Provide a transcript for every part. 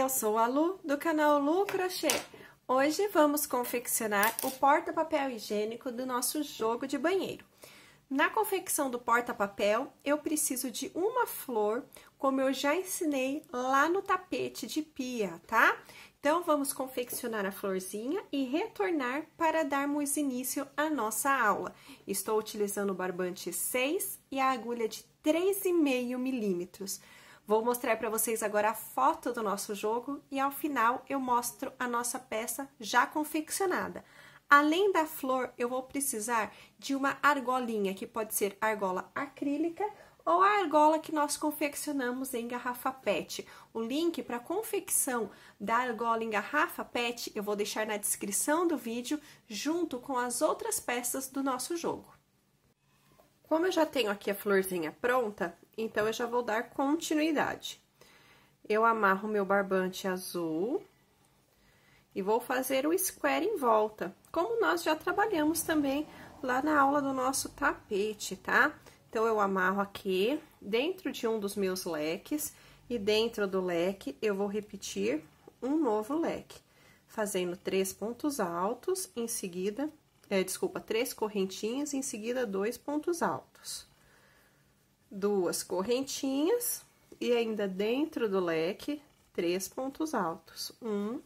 eu sou a Lu, do canal Lu Crochê. Hoje vamos confeccionar o porta-papel higiênico do nosso jogo de banheiro. Na confecção do porta-papel, eu preciso de uma flor, como eu já ensinei lá no tapete de pia, tá? Então, vamos confeccionar a florzinha e retornar para darmos início à nossa aula. Estou utilizando o barbante 6 e a agulha de 3,5 milímetros. milímetros. Vou mostrar para vocês agora a foto do nosso jogo e ao final eu mostro a nossa peça já confeccionada. Além da flor, eu vou precisar de uma argolinha, que pode ser argola acrílica ou a argola que nós confeccionamos em garrafa PET. O link para confecção da argola em garrafa PET eu vou deixar na descrição do vídeo, junto com as outras peças do nosso jogo. Como eu já tenho aqui a florzinha pronta, então eu já vou dar continuidade. Eu amarro meu barbante azul e vou fazer o square em volta, como nós já trabalhamos também lá na aula do nosso tapete, tá? Então, eu amarro aqui dentro de um dos meus leques e dentro do leque eu vou repetir um novo leque, fazendo três pontos altos, em seguida é, desculpa, três correntinhas, em seguida, dois pontos altos. Duas correntinhas, e ainda dentro do leque, três pontos altos. Um,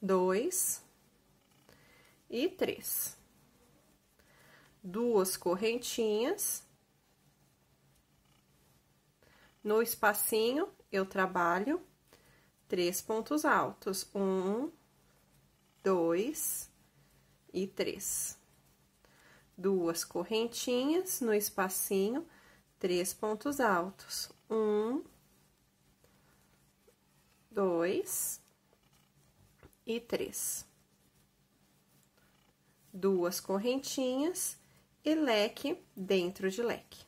dois e três. Duas correntinhas. No espacinho, eu trabalho três pontos altos. Um, dois e três. Duas correntinhas no espacinho, três pontos altos. Um, dois e três. Duas correntinhas e leque dentro de leque.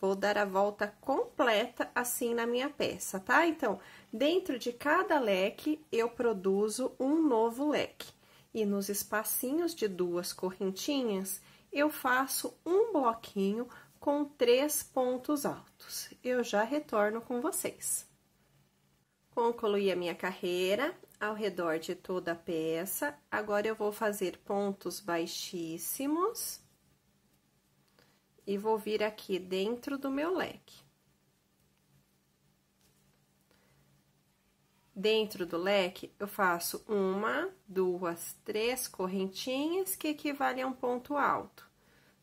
Vou dar a volta completa assim na minha peça, tá? Então, dentro de cada leque, eu produzo um novo leque e nos espacinhos de duas correntinhas, eu faço um bloquinho com três pontos altos. Eu já retorno com vocês. Concluí a minha carreira ao redor de toda a peça. Agora, eu vou fazer pontos baixíssimos e vou vir aqui dentro do meu leque. dentro do leque, eu faço uma, duas, três correntinhas, que equivale a um ponto alto.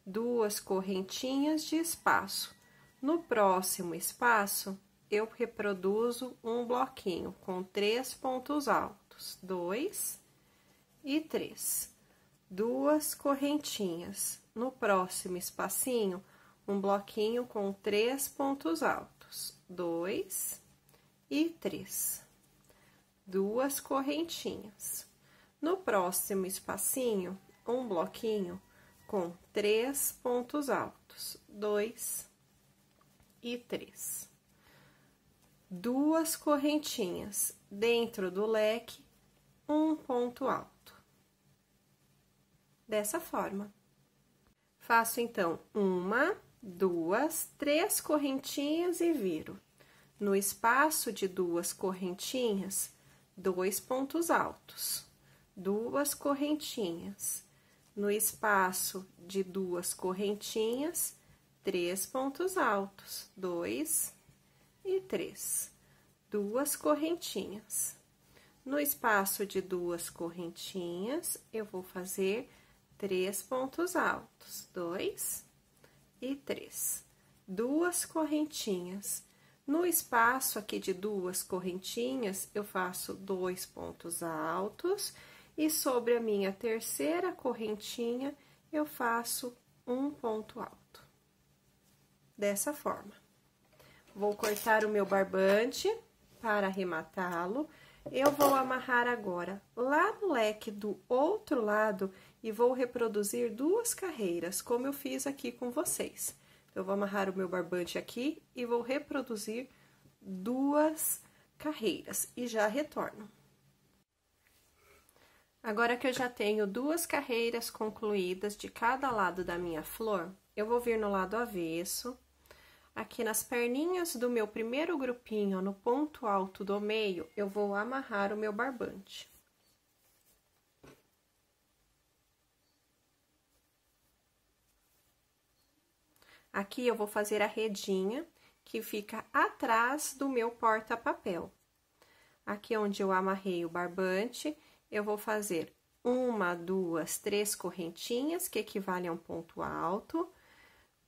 Duas correntinhas de espaço. No próximo espaço, eu reproduzo um bloquinho com três pontos altos. Dois e três. Duas correntinhas. No próximo espacinho, um bloquinho com três pontos altos. Dois e três duas correntinhas. No próximo espacinho, um bloquinho com três pontos altos, dois e três. Duas correntinhas dentro do leque, um ponto alto. Dessa forma. Faço, então, uma, duas, três correntinhas e viro. No espaço de duas correntinhas, dois pontos altos, duas correntinhas. No espaço de duas correntinhas, três pontos altos, dois e três, duas correntinhas. No espaço de duas correntinhas, eu vou fazer três pontos altos, dois e três, duas correntinhas no espaço aqui de duas correntinhas, eu faço dois pontos altos e sobre a minha terceira correntinha, eu faço um ponto alto. Dessa forma. Vou cortar o meu barbante para arrematá-lo. Eu vou amarrar agora lá no leque do outro lado e vou reproduzir duas carreiras, como eu fiz aqui com vocês. Eu vou amarrar o meu barbante aqui e vou reproduzir duas carreiras e já retorno. Agora que eu já tenho duas carreiras concluídas de cada lado da minha flor, eu vou vir no lado avesso, aqui nas perninhas do meu primeiro grupinho, no ponto alto do meio, eu vou amarrar o meu barbante. Aqui eu vou fazer a redinha que fica atrás do meu porta-papel. Aqui onde eu amarrei o barbante, eu vou fazer uma, duas, três correntinhas, que equivale a um ponto alto.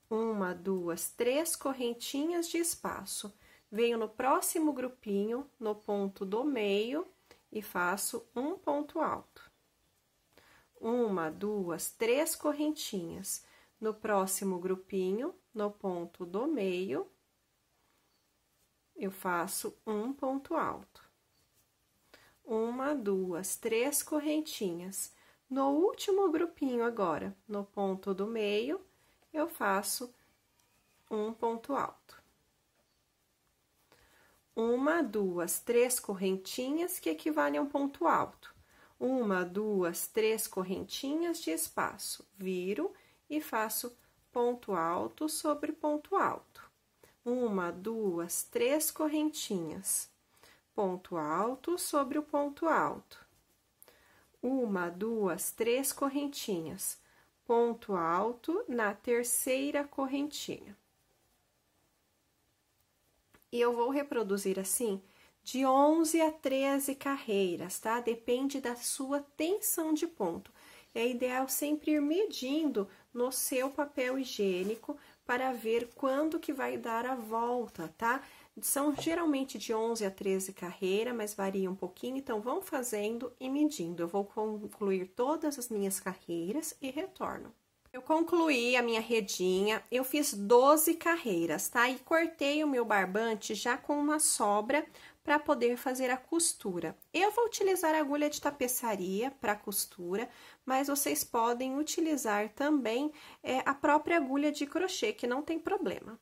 Uma, duas, três correntinhas de espaço. Venho no próximo grupinho, no ponto do meio, e faço um ponto alto. Uma, duas, três correntinhas no próximo grupinho, no ponto do meio, eu faço um ponto alto. Uma, duas, três correntinhas. No último grupinho agora, no ponto do meio, eu faço um ponto alto. Uma, duas, três correntinhas, que equivale a um ponto alto. Uma, duas, três correntinhas de espaço. Viro e faço ponto alto sobre ponto alto. Uma, duas, três correntinhas. Ponto alto sobre o ponto alto. Uma, duas, três correntinhas. Ponto alto na terceira correntinha. E eu vou reproduzir assim de 11 a 13 carreiras, tá? Depende da sua tensão de ponto. É ideal sempre ir medindo no seu papel higiênico para ver quando que vai dar a volta, tá? São geralmente de 11 a 13 carreira, mas varia um pouquinho, então vão fazendo e medindo. Eu vou concluir todas as minhas carreiras e retorno. Eu concluí a minha redinha, eu fiz 12 carreiras, tá? E cortei o meu barbante já com uma sobra para poder fazer a costura. Eu vou utilizar agulha de tapeçaria para costura, mas vocês podem utilizar também é, a própria agulha de crochê, que não tem problema.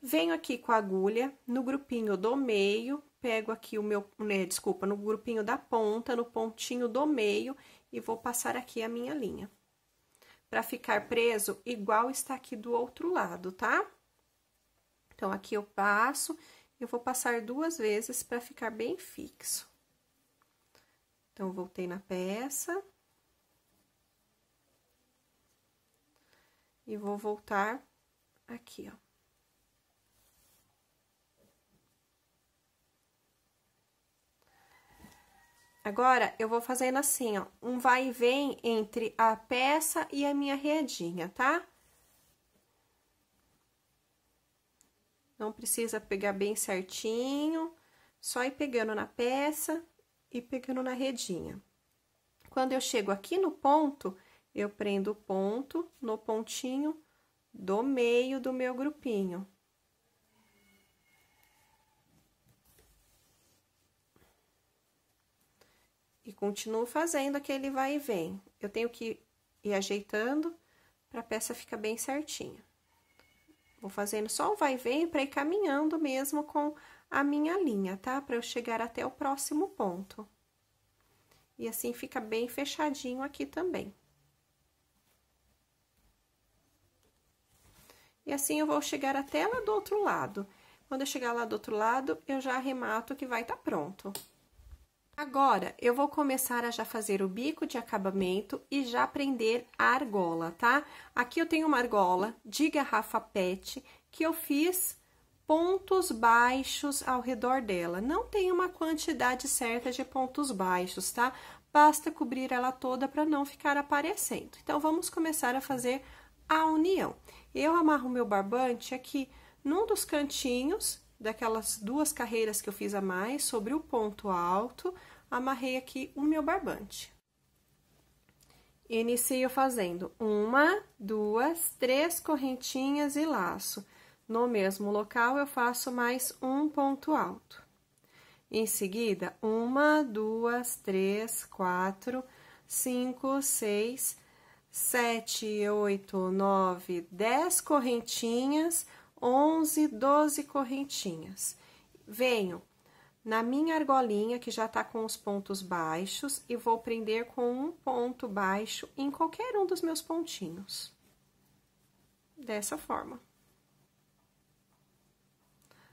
Venho aqui com a agulha no grupinho do meio, pego aqui o meu, né, desculpa, no grupinho da ponta, no pontinho do meio e vou passar aqui a minha linha. Para ficar preso igual está aqui do outro lado, tá? Então, aqui eu passo eu vou passar duas vezes para ficar bem fixo. Então, voltei na peça. E vou voltar aqui, ó. Agora, eu vou fazendo assim, ó, um vai e vem entre a peça e a minha redinha, tá? Tá? Não precisa pegar bem certinho, só ir pegando na peça e pegando na redinha. Quando eu chego aqui no ponto, eu prendo o ponto no pontinho do meio do meu grupinho. E continuo fazendo aquele vai e vem. Eu tenho que ir ajeitando para a peça ficar bem certinha. Vou fazendo só o vai e vem para ir caminhando mesmo com a minha linha, tá? Para eu chegar até o próximo ponto. E assim fica bem fechadinho aqui também. E assim eu vou chegar até lá do outro lado. Quando eu chegar lá do outro lado, eu já arremato que vai estar tá pronto. Agora, eu vou começar a já fazer o bico de acabamento e já prender a argola, tá? Aqui eu tenho uma argola de garrafa pet que eu fiz pontos baixos ao redor dela. Não tem uma quantidade certa de pontos baixos, tá? Basta cobrir ela toda para não ficar aparecendo. Então, vamos começar a fazer a união. Eu amarro meu barbante aqui num dos cantinhos daquelas duas carreiras que eu fiz a mais sobre o ponto alto amarrei aqui o meu barbante. Inicio fazendo uma, duas, três correntinhas e laço. No mesmo local, eu faço mais um ponto alto. Em seguida, uma, duas, três, quatro, cinco, seis, sete, oito, nove, dez correntinhas, onze, doze correntinhas. Venho na minha argolinha, que já tá com os pontos baixos, e vou prender com um ponto baixo em qualquer um dos meus pontinhos. Dessa forma.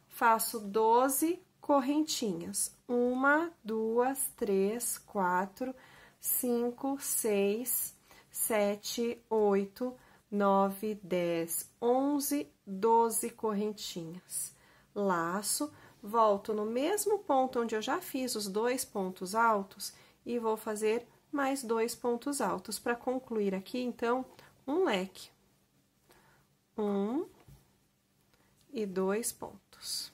Faço 12 correntinhas. Uma, duas, três, quatro, cinco, seis, sete, oito, nove, dez, onze, doze correntinhas. Laço volto no mesmo ponto onde eu já fiz os dois pontos altos e vou fazer mais dois pontos altos para concluir aqui, então, um leque. Um e dois pontos.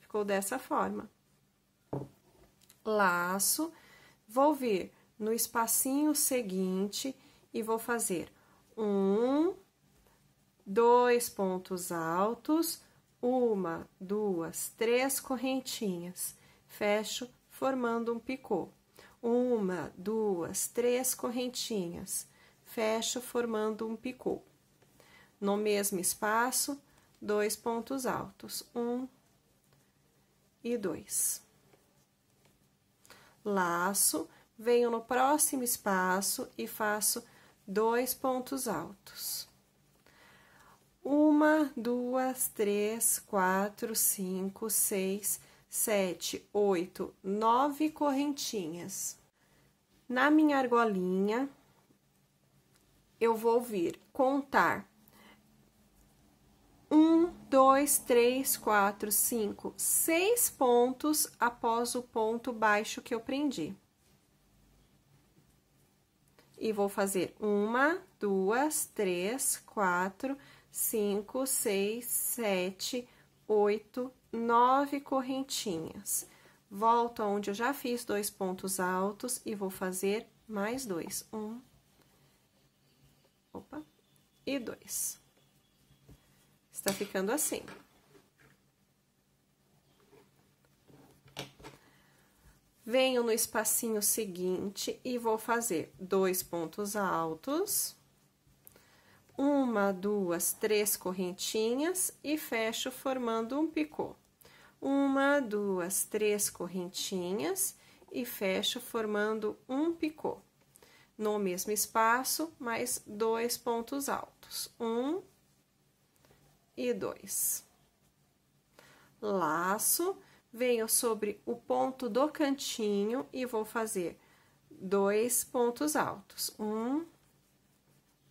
Ficou dessa forma. Laço, vou vir no espacinho seguinte e vou fazer um, dois pontos altos, uma, duas, três correntinhas, fecho formando um picô. Uma, duas, três correntinhas, fecho formando um picô. No mesmo espaço, dois pontos altos, um e dois. Laço, venho no próximo espaço e faço dois pontos altos uma, duas, três, quatro, cinco, seis, sete, oito, nove correntinhas. Na minha argolinha, eu vou vir contar um, dois, três, quatro, cinco, seis pontos após o ponto baixo que eu prendi. E vou fazer uma, duas, três, quatro, cinco cinco, seis, sete, oito, nove correntinhas. Volto onde eu já fiz dois pontos altos e vou fazer mais dois. Um, opa, e dois. Está ficando assim. Venho no espacinho seguinte e vou fazer dois pontos altos uma, duas, três correntinhas e fecho formando um picô. Uma, duas, três correntinhas e fecho formando um picô. No mesmo espaço, mais dois pontos altos. Um e dois. Laço, venho sobre o ponto do cantinho e vou fazer dois pontos altos. Um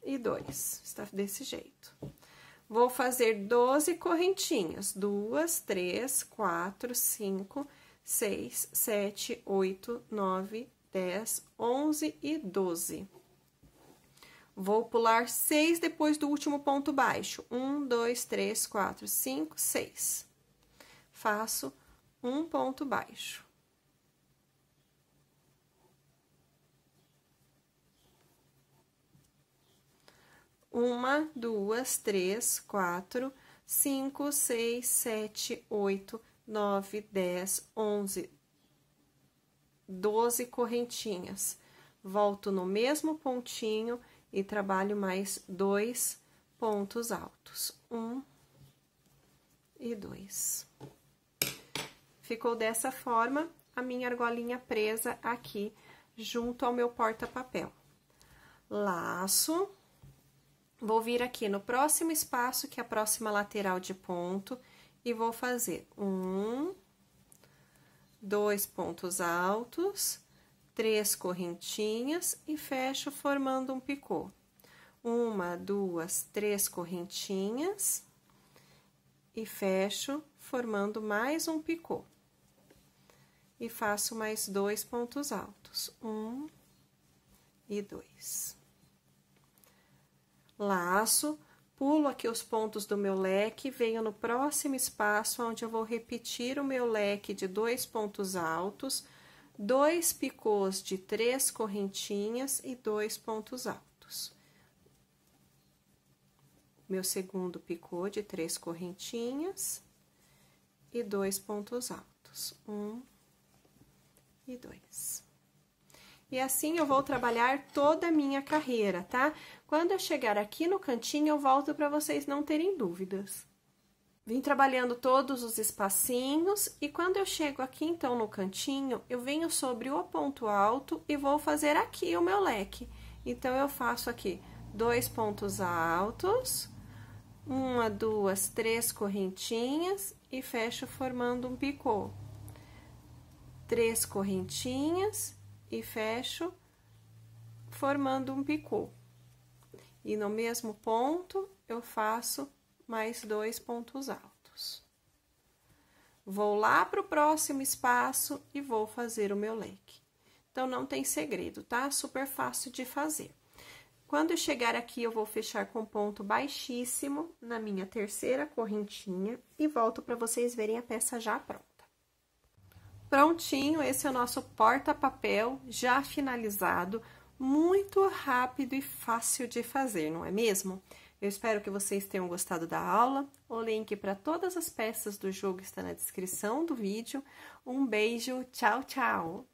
e dois. Está desse jeito. Vou fazer 12 correntinhas. Duas, três, quatro, cinco, seis, sete, oito, nove, dez, onze e doze. Vou pular seis depois do último ponto baixo. Um, dois, três, quatro, cinco, seis. Faço um ponto baixo. uma, duas, três, quatro, cinco, seis, sete, oito, nove, dez, onze, doze correntinhas. Volto no mesmo pontinho e trabalho mais dois pontos altos. Um e dois. Ficou dessa forma a minha argolinha presa aqui junto ao meu porta-papel. Laço Vou vir aqui no próximo espaço, que é a próxima lateral de ponto, e vou fazer um, dois pontos altos, três correntinhas e fecho formando um picô. Uma, duas, três correntinhas e fecho formando mais um picô. E faço mais dois pontos altos, um e dois laço, pulo aqui os pontos do meu leque, venho no próximo espaço, onde eu vou repetir o meu leque de dois pontos altos, dois picôs de três correntinhas e dois pontos altos. Meu segundo picô de três correntinhas e dois pontos altos. Um e dois e assim eu vou trabalhar toda a minha carreira, tá? Quando eu chegar aqui no cantinho, eu volto para vocês não terem dúvidas. Vim trabalhando todos os espacinhos e quando eu chego aqui, então, no cantinho, eu venho sobre o ponto alto e vou fazer aqui o meu leque. Então, eu faço aqui dois pontos altos, uma, duas, três correntinhas e fecho formando um picô. Três correntinhas e fecho, formando um picô. E no mesmo ponto, eu faço mais dois pontos altos. Vou lá para o próximo espaço e vou fazer o meu leque. Então, não tem segredo, tá? Super fácil de fazer. Quando eu chegar aqui, eu vou fechar com ponto baixíssimo na minha terceira correntinha e volto para vocês verem a peça já pronta. Prontinho, esse é o nosso porta-papel já finalizado, muito rápido e fácil de fazer, não é mesmo? Eu espero que vocês tenham gostado da aula. O link para todas as peças do jogo está na descrição do vídeo. Um beijo, tchau, tchau!